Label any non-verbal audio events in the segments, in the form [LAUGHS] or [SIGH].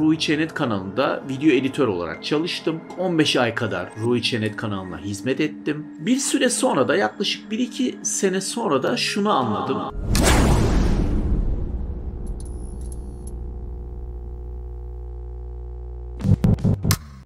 Rui Çenet kanalında video editör olarak çalıştım. 15 ay kadar Rui Çenet kanalına hizmet ettim. Bir süre sonra da yaklaşık 1-2 sene sonra da şunu anladım. Aa.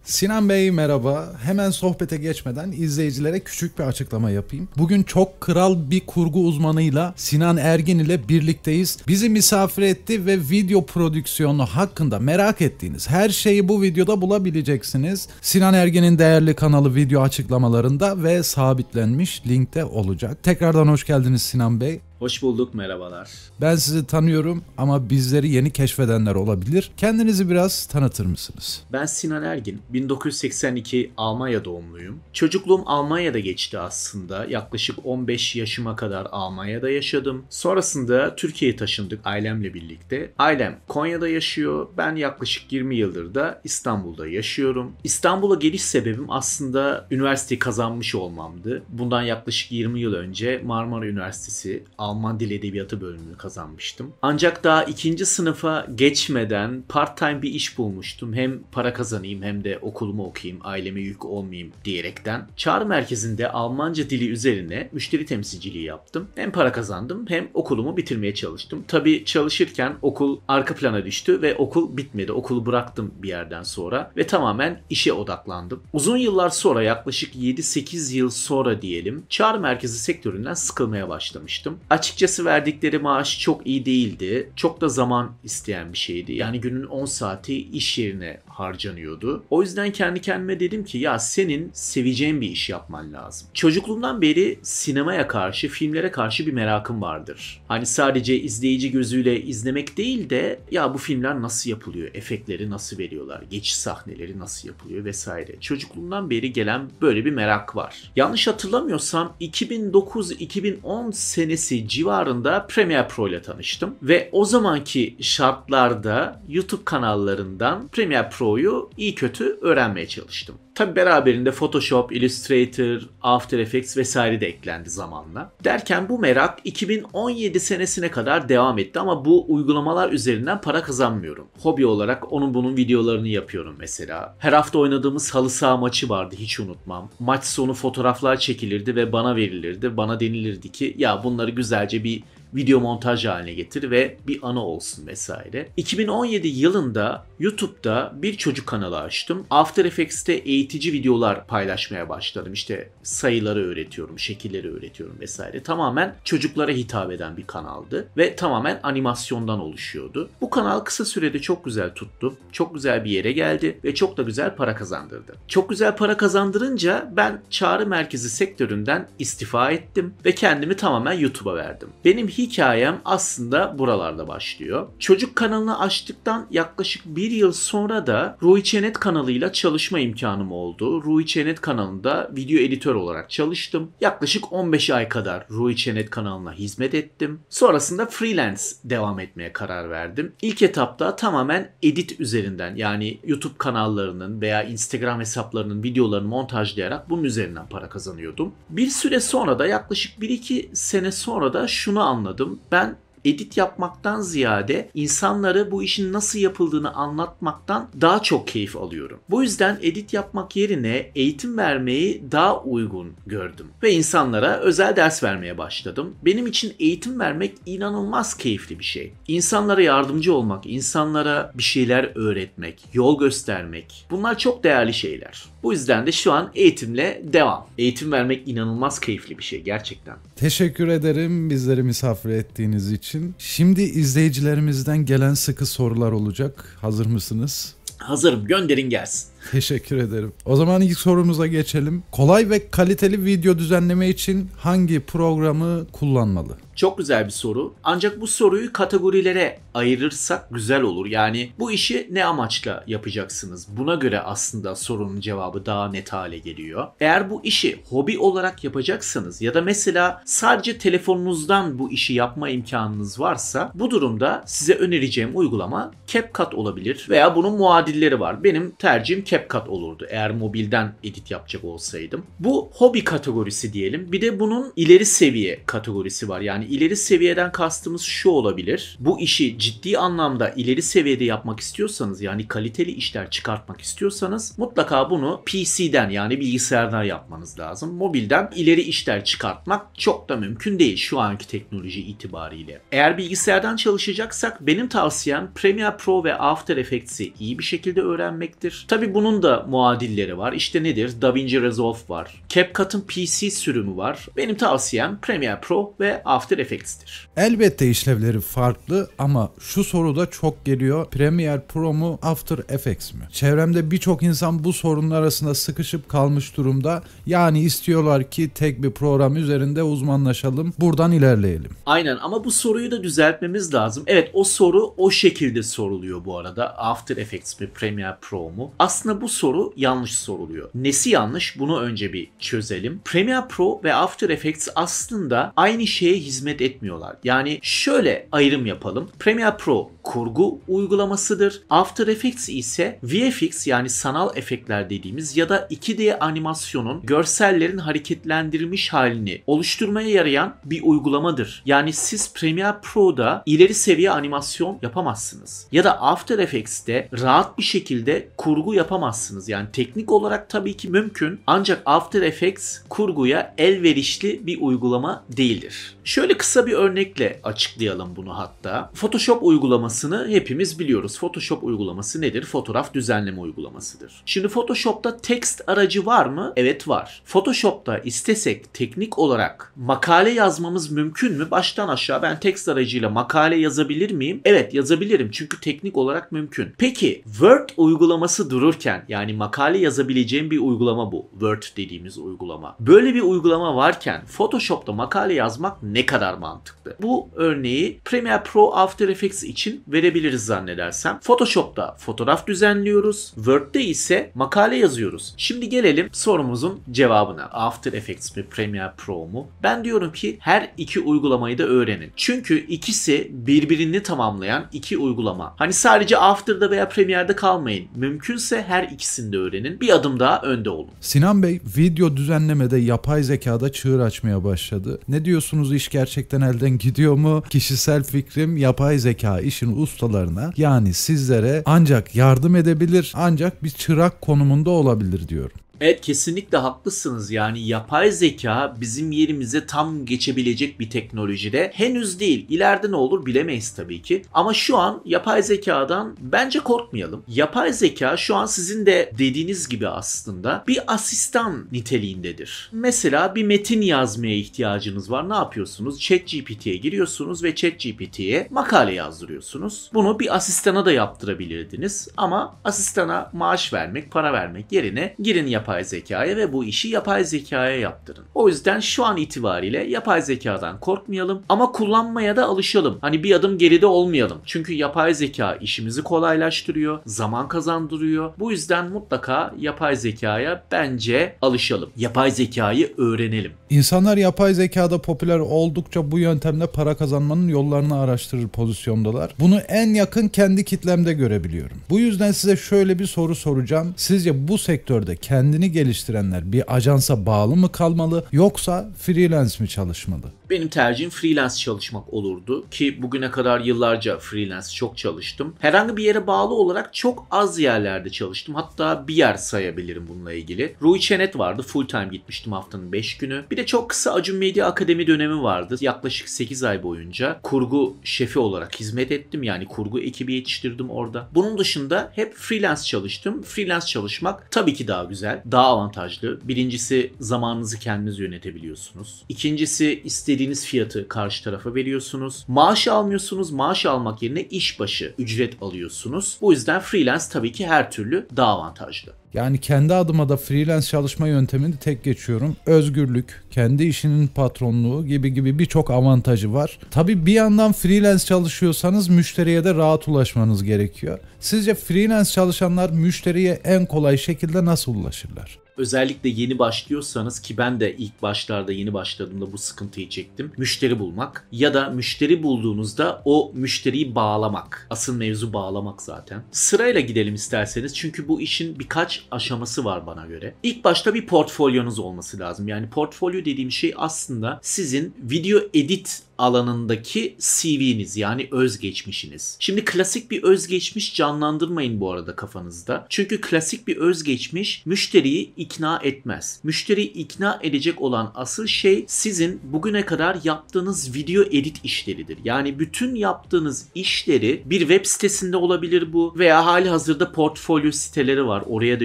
Sinan Bey merhaba. Hemen sohbete geçmeden izleyicilere küçük bir açıklama yapayım. Bugün çok kral bir kurgu uzmanıyla Sinan Ergin ile birlikteyiz. Bizi misafir etti ve video prodüksiyonu hakkında merak ettiğiniz her şeyi bu videoda bulabileceksiniz. Sinan Ergin'in değerli kanalı video açıklamalarında ve sabitlenmiş linkte olacak. Tekrardan hoş geldiniz Sinan Bey. Hoş bulduk, merhabalar. Ben sizi tanıyorum ama bizleri yeni keşfedenler olabilir. Kendinizi biraz tanıtır mısınız? Ben Sinan Ergin, 1982 Almanya doğumluyum. Çocukluğum Almanya'da geçti aslında. Yaklaşık 15 yaşıma kadar Almanya'da yaşadım. Sonrasında Türkiye'ye taşındık ailemle birlikte. Ailem Konya'da yaşıyor. Ben yaklaşık 20 yıldır da İstanbul'da yaşıyorum. İstanbul'a geliş sebebim aslında üniversiteyi kazanmış olmamdı. Bundan yaklaşık 20 yıl önce Marmara Üniversitesi Alman Dil Edebiyatı bölümünü kazanmıştım. Ancak daha ikinci sınıfa geçmeden part-time bir iş bulmuştum. Hem para kazanayım hem de okulumu okuyayım, aileme yük olmayayım diyerekten. Çağrı merkezinde Almanca dili üzerine müşteri temsilciliği yaptım. Hem para kazandım hem okulumu bitirmeye çalıştım. Tabi çalışırken okul arka plana düştü ve okul bitmedi. Okulu bıraktım bir yerden sonra ve tamamen işe odaklandım. Uzun yıllar sonra yaklaşık 7-8 yıl sonra diyelim çağrı merkezi sektöründen sıkılmaya başlamıştım açıkçası verdikleri maaş çok iyi değildi. Çok da zaman isteyen bir şeydi. Yani günün 10 saati iş yerine harcanıyordu. O yüzden kendi kendime dedim ki ya senin seveceğin bir iş yapman lazım. Çocukluğumdan beri sinemaya karşı, filmlere karşı bir merakım vardır. Hani sadece izleyici gözüyle izlemek değil de ya bu filmler nasıl yapılıyor, efektleri nasıl veriyorlar, geçiş sahneleri nasıl yapılıyor vesaire. Çocukluğumdan beri gelen böyle bir merak var. Yanlış hatırlamıyorsam 2009-2010 senesi civarında Premiere Pro ile tanıştım ve o zamanki şartlarda YouTube kanallarından Premiere Pro çoğuyu iyi kötü öğrenmeye çalıştım. Tabi beraberinde Photoshop, Illustrator, After Effects vesaire de eklendi zamanla. Derken bu merak 2017 senesine kadar devam etti ama bu uygulamalar üzerinden para kazanmıyorum. Hobi olarak onun bunun videolarını yapıyorum mesela. Her hafta oynadığımız halı saha maçı vardı hiç unutmam. Maç sonu fotoğraflar çekilirdi ve bana verilirdi. Bana denilirdi ki ya bunları güzelce bir video montaj haline getir ve bir ana olsun vesaire. 2017 yılında YouTube'da bir çocuk kanalı açtım. After Effects'te eğitici videolar paylaşmaya başladım. İşte sayıları öğretiyorum, şekilleri öğretiyorum vesaire. Tamamen çocuklara hitap eden bir kanaldı ve tamamen animasyondan oluşuyordu. Bu kanal kısa sürede çok güzel tuttu. Çok güzel bir yere geldi ve çok da güzel para kazandırdı. Çok güzel para kazandırınca ben çağrı merkezi sektöründen istifa ettim ve kendimi tamamen YouTube'a verdim. Benim hikayem aslında buralarda başlıyor. Çocuk kanalını açtıktan yaklaşık bir bir yıl sonra da Rui Çenet kanalıyla çalışma imkanım oldu. Rui Çenet kanalında video editör olarak çalıştım. Yaklaşık 15 ay kadar Rui Çenet kanalına hizmet ettim. Sonrasında freelance devam etmeye karar verdim. İlk etapta tamamen edit üzerinden yani YouTube kanallarının veya Instagram hesaplarının videolarını montajlayarak bunun üzerinden para kazanıyordum. Bir süre sonra da yaklaşık 1-2 sene sonra da şunu anladım. Ben edit yapmaktan ziyade insanlara bu işin nasıl yapıldığını anlatmaktan daha çok keyif alıyorum. Bu yüzden edit yapmak yerine eğitim vermeyi daha uygun gördüm ve insanlara özel ders vermeye başladım. Benim için eğitim vermek inanılmaz keyifli bir şey. İnsanlara yardımcı olmak, insanlara bir şeyler öğretmek, yol göstermek bunlar çok değerli şeyler. Bu yüzden de şu an eğitimle devam. Eğitim vermek inanılmaz keyifli bir şey gerçekten. Teşekkür ederim bizleri misafir ettiğiniz için. Şimdi izleyicilerimizden gelen sıkı sorular olacak. Hazır mısınız? Hazırım. Gönderin gelsin. [LAUGHS] Teşekkür ederim. O zaman ilk sorumuza geçelim. Kolay ve kaliteli video düzenleme için hangi programı kullanmalı? Çok güzel bir soru. Ancak bu soruyu kategorilere ayırırsak güzel olur. Yani bu işi ne amaçla yapacaksınız? Buna göre aslında sorunun cevabı daha net hale geliyor. Eğer bu işi hobi olarak yapacaksanız ya da mesela sadece telefonunuzdan bu işi yapma imkanınız varsa bu durumda size önereceğim uygulama CapCut olabilir veya bunun muadilleri var. Benim tercihim CapCut CapCut olurdu eğer mobilden edit yapacak olsaydım. Bu hobi kategorisi diyelim. Bir de bunun ileri seviye kategorisi var. Yani ileri seviyeden kastımız şu olabilir. Bu işi ciddi anlamda ileri seviyede yapmak istiyorsanız yani kaliteli işler çıkartmak istiyorsanız mutlaka bunu PC'den yani bilgisayardan yapmanız lazım. Mobilden ileri işler çıkartmak çok da mümkün değil şu anki teknoloji itibariyle. Eğer bilgisayardan çalışacaksak benim tavsiyem Premiere Pro ve After Effects'i iyi bir şekilde öğrenmektir. Tabi bunu onun da muadilleri var. İşte nedir? DaVinci Resolve var. CapCut'ın PC sürümü var. Benim tavsiyem Premiere Pro ve After Effects'tir. Elbette işlevleri farklı ama şu soru da çok geliyor. Premiere Pro mu After Effects mi? Çevremde birçok insan bu sorunun arasında sıkışıp kalmış durumda. Yani istiyorlar ki tek bir program üzerinde uzmanlaşalım. Buradan ilerleyelim. Aynen ama bu soruyu da düzeltmemiz lazım. Evet o soru o şekilde soruluyor bu arada. After Effects mi Premiere Pro mu? Aslında aslında bu soru yanlış soruluyor. Nesi yanlış? Bunu önce bir çözelim. Premiere Pro ve After Effects aslında aynı şeye hizmet etmiyorlar. Yani şöyle ayrım yapalım. Premiere Pro kurgu uygulamasıdır. After Effects ise VFX yani sanal efektler dediğimiz ya da 2D animasyonun görsellerin hareketlendirilmiş halini oluşturmaya yarayan bir uygulamadır. Yani siz Premiere Pro'da ileri seviye animasyon yapamazsınız. Ya da After Effects'te rahat bir şekilde kurgu yapamazsınız yapamazsınız. Yani teknik olarak tabii ki mümkün ancak After Effects kurguya elverişli bir uygulama değildir. Şöyle kısa bir örnekle açıklayalım bunu hatta. Photoshop uygulamasını hepimiz biliyoruz. Photoshop uygulaması nedir? Fotoğraf düzenleme uygulamasıdır. Şimdi Photoshop'ta text aracı var mı? Evet var. Photoshop'ta istesek teknik olarak makale yazmamız mümkün mü? Baştan aşağı ben text aracıyla makale yazabilir miyim? Evet yazabilirim çünkü teknik olarak mümkün. Peki Word uygulaması dururken yazarken yani makale yazabileceğim bir uygulama bu. Word dediğimiz uygulama. Böyle bir uygulama varken Photoshop'ta makale yazmak ne kadar mantıklı? Bu örneği Premiere Pro After Effects için verebiliriz zannedersem. Photoshop'ta fotoğraf düzenliyoruz. Word'de ise makale yazıyoruz. Şimdi gelelim sorumuzun cevabına. After Effects mi Premiere Pro mu? Ben diyorum ki her iki uygulamayı da öğrenin. Çünkü ikisi birbirini tamamlayan iki uygulama. Hani sadece After'da veya Premiere'de kalmayın. Mümkünse her her ikisini de öğrenin. Bir adım daha önde olun. Sinan Bey video düzenlemede yapay zekada çığır açmaya başladı. Ne diyorsunuz iş gerçekten elden gidiyor mu? Kişisel fikrim yapay zeka işin ustalarına yani sizlere ancak yardım edebilir ancak bir çırak konumunda olabilir diyorum. Evet kesinlikle haklısınız. Yani yapay zeka bizim yerimize tam geçebilecek bir teknolojide henüz değil. İleride ne olur bilemeyiz tabii ki. Ama şu an yapay zekadan bence korkmayalım. Yapay zeka şu an sizin de dediğiniz gibi aslında bir asistan niteliğindedir. Mesela bir metin yazmaya ihtiyacınız var. Ne yapıyorsunuz? ChatGPT'ye giriyorsunuz ve ChatGPT'ye makale yazdırıyorsunuz. Bunu bir asistana da yaptırabilirdiniz ama asistana maaş vermek, para vermek yerine girin yapay yapay zekaya ve bu işi yapay zekaya yaptırın. O yüzden şu an itibariyle yapay zekadan korkmayalım ama kullanmaya da alışalım. Hani bir adım geride olmayalım. Çünkü yapay zeka işimizi kolaylaştırıyor, zaman kazandırıyor. Bu yüzden mutlaka yapay zekaya bence alışalım. Yapay zekayı öğrenelim. İnsanlar yapay zekada popüler oldukça bu yöntemle para kazanmanın yollarını araştırır pozisyondalar. Bunu en yakın kendi kitlemde görebiliyorum. Bu yüzden size şöyle bir soru soracağım. Sizce bu sektörde kendi kendini geliştirenler bir ajansa bağlı mı kalmalı yoksa freelance mi çalışmalı? Benim tercihim freelance çalışmak olurdu ki bugüne kadar yıllarca freelance çok çalıştım. Herhangi bir yere bağlı olarak çok az yerlerde çalıştım. Hatta bir yer sayabilirim bununla ilgili. Rui Çenet vardı. Full time gitmiştim haftanın 5 günü. Bir de çok kısa Acun Medya Akademi dönemi vardı. Yaklaşık 8 ay boyunca kurgu şefi olarak hizmet ettim. Yani kurgu ekibi yetiştirdim orada. Bunun dışında hep freelance çalıştım. Freelance çalışmak tabii ki daha güzel daha avantajlı. Birincisi zamanınızı kendiniz yönetebiliyorsunuz. İkincisi istediğiniz fiyatı karşı tarafa veriyorsunuz. Maaşı almıyorsunuz. Maaş almak yerine işbaşı ücret alıyorsunuz. Bu yüzden freelance tabii ki her türlü daha avantajlı. Yani kendi adıma da freelance çalışma yöntemini tek geçiyorum. Özgürlük, kendi işinin patronluğu gibi gibi birçok avantajı var. Tabi bir yandan freelance çalışıyorsanız müşteriye de rahat ulaşmanız gerekiyor. Sizce freelance çalışanlar müşteriye en kolay şekilde nasıl ulaşırlar? özellikle yeni başlıyorsanız ki ben de ilk başlarda yeni başladığımda bu sıkıntıyı çektim. Müşteri bulmak ya da müşteri bulduğunuzda o müşteriyi bağlamak. Asıl mevzu bağlamak zaten. Sırayla gidelim isterseniz çünkü bu işin birkaç aşaması var bana göre. İlk başta bir portfolyonuz olması lazım. Yani portfolyo dediğim şey aslında sizin video edit alanındaki CV'niz yani özgeçmişiniz. Şimdi klasik bir özgeçmiş canlandırmayın bu arada kafanızda. Çünkü klasik bir özgeçmiş müşteriyi ikna etmez. Müşteriyi ikna edecek olan asıl şey sizin bugüne kadar yaptığınız video edit işleridir. Yani bütün yaptığınız işleri bir web sitesinde olabilir bu veya hali hazırda portfolyo siteleri var. Oraya da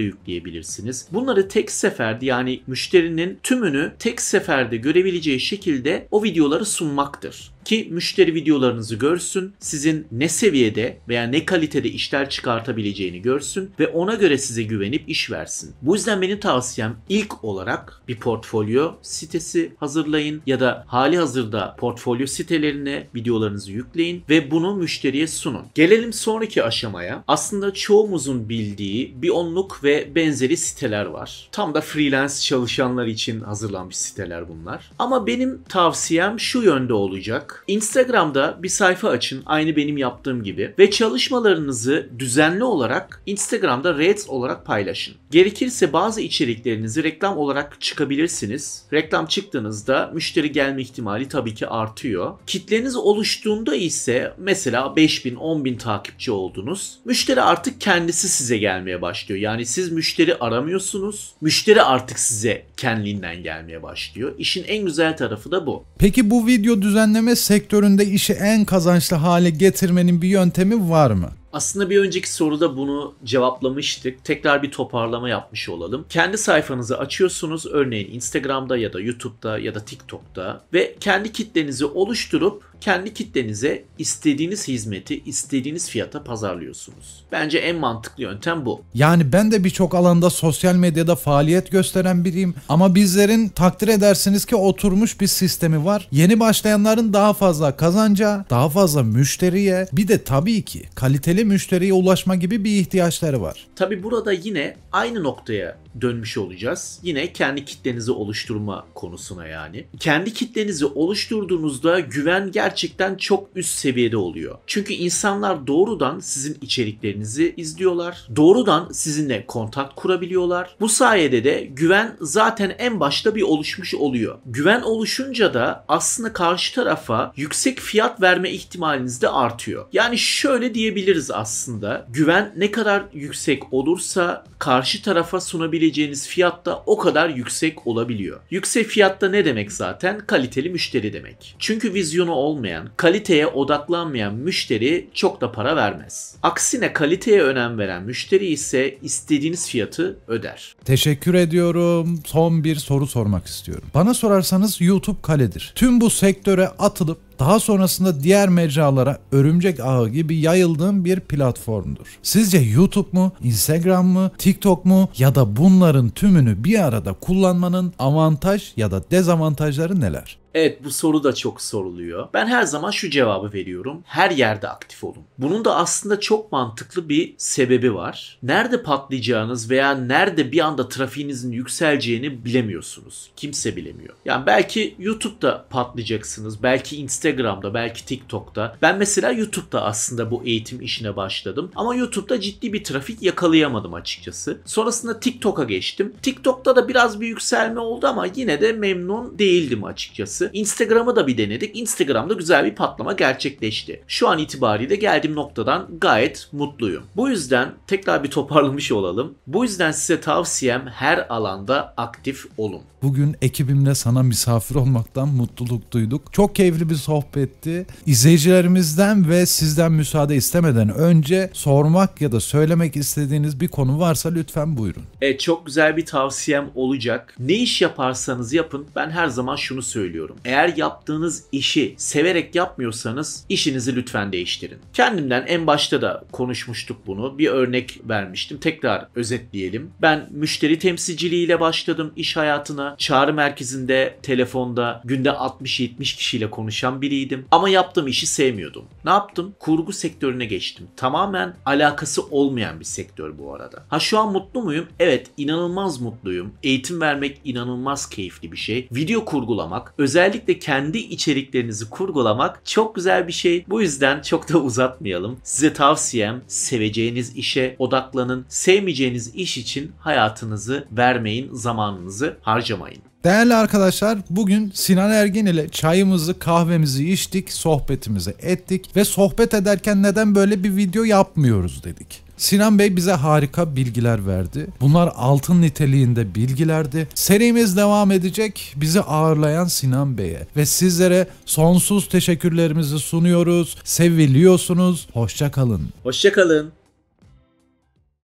yükleyebilirsiniz. Bunları tek seferde yani müşterinin tümünü tek seferde görebileceği şekilde o videoları sunmak. actos. ki müşteri videolarınızı görsün, sizin ne seviyede veya ne kalitede işler çıkartabileceğini görsün ve ona göre size güvenip iş versin. Bu yüzden benim tavsiyem ilk olarak bir portfolyo sitesi hazırlayın ya da hali hazırda portfolyo sitelerine videolarınızı yükleyin ve bunu müşteriye sunun. Gelelim sonraki aşamaya. Aslında çoğumuzun bildiği bir onluk ve benzeri siteler var. Tam da freelance çalışanlar için hazırlanmış siteler bunlar. Ama benim tavsiyem şu yönde olacak Instagram'da bir sayfa açın aynı benim yaptığım gibi ve çalışmalarınızı düzenli olarak Instagram'da Reels olarak paylaşın. Gerekirse bazı içeriklerinizi reklam olarak çıkabilirsiniz. Reklam çıktığınızda müşteri gelme ihtimali tabii ki artıyor. Kitleniz oluştuğunda ise mesela 5000 10000 takipçi oldunuz. Müşteri artık kendisi size gelmeye başlıyor. Yani siz müşteri aramıyorsunuz. Müşteri artık size kendiliğinden gelmeye başlıyor. İşin en güzel tarafı da bu. Peki bu video düzenleme sektöründe işi en kazançlı hale getirmenin bir yöntemi var mı? Aslında bir önceki soruda bunu cevaplamıştık. Tekrar bir toparlama yapmış olalım. Kendi sayfanızı açıyorsunuz. Örneğin Instagram'da ya da YouTube'da ya da TikTok'ta ve kendi kitlenizi oluşturup kendi kitlenize istediğiniz hizmeti istediğiniz fiyata pazarlıyorsunuz. Bence en mantıklı yöntem bu. Yani ben de birçok alanda sosyal medyada faaliyet gösteren biriyim ama bizlerin takdir edersiniz ki oturmuş bir sistemi var. Yeni başlayanların daha fazla kazanca, daha fazla müşteriye bir de tabii ki kaliteli müşteriye ulaşma gibi bir ihtiyaçları var. Tabii burada yine aynı noktaya dönmüş olacağız. Yine kendi kitlenizi oluşturma konusuna yani. Kendi kitlenizi oluşturduğunuzda güven gerçekten gerçekten çok üst seviyede oluyor. Çünkü insanlar doğrudan sizin içeriklerinizi izliyorlar. Doğrudan sizinle kontak kurabiliyorlar. Bu sayede de güven zaten en başta bir oluşmuş oluyor. Güven oluşunca da aslında karşı tarafa yüksek fiyat verme ihtimaliniz de artıyor. Yani şöyle diyebiliriz aslında. Güven ne kadar yüksek olursa karşı tarafa sunabileceğiniz fiyat da o kadar yüksek olabiliyor. Yüksek fiyatta ne demek zaten? Kaliteli müşteri demek. Çünkü vizyonu olmayan olmayan, kaliteye odaklanmayan müşteri çok da para vermez. Aksine kaliteye önem veren müşteri ise istediğiniz fiyatı öder. Teşekkür ediyorum. Son bir soru sormak istiyorum. Bana sorarsanız YouTube kaledir. Tüm bu sektöre atılıp daha sonrasında diğer mecralara örümcek ağı gibi yayıldığım bir platformdur. Sizce YouTube mu, Instagram mı, TikTok mu ya da bunların tümünü bir arada kullanmanın avantaj ya da dezavantajları neler? Evet bu soru da çok soruluyor. Ben her zaman şu cevabı veriyorum. Her yerde aktif olun. Bunun da aslında çok mantıklı bir sebebi var. Nerede patlayacağınız veya nerede bir anda trafiğinizin yükseleceğini bilemiyorsunuz. Kimse bilemiyor. Yani belki YouTube'da patlayacaksınız. Belki Instagram. Instagram'da, belki TikTok'ta. Ben mesela YouTube'da aslında bu eğitim işine başladım. Ama YouTube'da ciddi bir trafik yakalayamadım açıkçası. Sonrasında TikTok'a geçtim. TikTok'ta da biraz bir yükselme oldu ama yine de memnun değildim açıkçası. Instagram'ı da bir denedik. Instagram'da güzel bir patlama gerçekleşti. Şu an itibariyle geldiğim noktadan gayet mutluyum. Bu yüzden tekrar bir toparlamış olalım. Bu yüzden size tavsiyem her alanda aktif olun. Bugün ekibimle sana misafir olmaktan mutluluk duyduk. Çok keyifli bir sohbet sohbetti. İzleyicilerimizden ve sizden müsaade istemeden önce sormak ya da söylemek istediğiniz bir konu varsa lütfen buyurun. E çok güzel bir tavsiyem olacak. Ne iş yaparsanız yapın ben her zaman şunu söylüyorum. Eğer yaptığınız işi severek yapmıyorsanız işinizi lütfen değiştirin. Kendimden en başta da konuşmuştuk bunu. Bir örnek vermiştim. Tekrar özetleyelim. Ben müşteri temsilciliğiyle başladım iş hayatına. Çağrı merkezinde telefonda günde 60-70 kişiyle konuşan bir biriydim ama yaptığım işi sevmiyordum. Ne yaptım? Kurgu sektörüne geçtim. Tamamen alakası olmayan bir sektör bu arada. Ha şu an mutlu muyum? Evet inanılmaz mutluyum. Eğitim vermek inanılmaz keyifli bir şey. Video kurgulamak, özellikle kendi içeriklerinizi kurgulamak çok güzel bir şey. Bu yüzden çok da uzatmayalım. Size tavsiyem seveceğiniz işe odaklanın. Sevmeyeceğiniz iş için hayatınızı vermeyin, zamanınızı harcamayın. Değerli arkadaşlar bugün Sinan Ergin ile çayımızı kahvemizi içtik sohbetimizi ettik ve sohbet ederken neden böyle bir video yapmıyoruz dedik. Sinan Bey bize harika bilgiler verdi. Bunlar altın niteliğinde bilgilerdi. Serimiz devam edecek. Bizi ağırlayan Sinan Bey'e ve sizlere sonsuz teşekkürlerimizi sunuyoruz. Seviliyorsunuz. Hoşçakalın. Hoşçakalın.